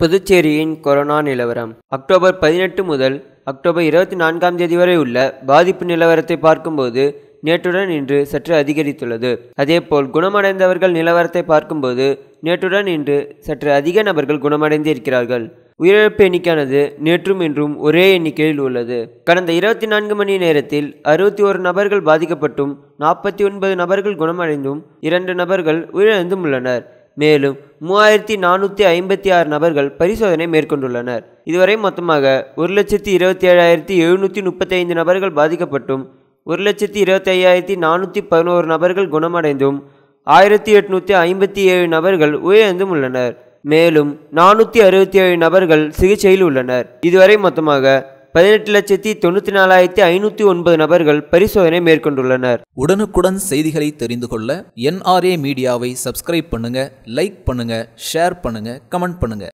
புதுச்சேரியின் கொரோனா நிலவரம் அக்டோபர் பதினெட்டு முதல் அக்டோபர் இருபத்தி நான்காம் தேதி வரை உள்ள பாதிப்பு நிலவரத்தை பார்க்கும்போது நேற்றுடன் இன்று சற்று அதிகரித்துள்ளது அதேபோல் குணமடைந்தவர்கள் நிலவரத்தை பார்க்கும்போது நேற்றுடன் இன்று சற்று அதிக நபர்கள் குணமடைந்து இருக்கிறார்கள் உயிரிழப்பு எண்ணிக்கையானது நேற்றும் இன்றும் ஒரே எண்ணிக்கையில் உள்ளது கடந்த இருபத்தி நான்கு மணி நேரத்தில் அறுபத்தி ஒரு நபர்கள் பாதிக்கப்பட்டும் நாற்பத்தி ஒன்பது நபர்கள் குணமடைந்தும் இரண்டு நபர்கள் உயிரிழந்தும் உள்ளனர் மேலும் மூவாயிரத்தி நானூற்றி ஐம்பத்தி ஆறு நபர்கள் பரிசோதனை மேற்கொண்டுள்ளனர் இதுவரை மொத்தமாக ஒரு லட்சத்தி இருபத்தி ஏழாயிரத்தி எழுநூற்றி முப்பத்தைந்து நபர்கள் பாதிக்கப்பட்டும் ஒரு லட்சத்தி இருபத்தி ஐயாயிரத்தி நானூற்றி பதினோரு நபர்கள் குணமடைந்தும் ஆயிரத்தி எட்நூற்றி ஐம்பத்தி ஏழு நபர்கள் உயர்ந்தும் உள்ளனர் மேலும் நானூற்றி அறுபத்தி ஏழு நபர்கள் சிகிச்சையில் உள்ளனர் இதுவரை மொத்தமாக பதினெட்டு லட்சத்தி தொண்ணூற்றி நாலாயிரத்தி ஐநூற்றி ஒன்பது நபர்கள் பரிசோதனை மேற்கொண்டுள்ளனர் உடனுக்குடன் செய்திகளை தெரிந்து கொள்ள என்ஆர்ஏ மீடியாவை சப்ஸ்கிரைப் பண்ணுங்க லைக் பண்ணுங்க ஷேர் பண்ணுங்க கமெண்ட் பண்ணுங்க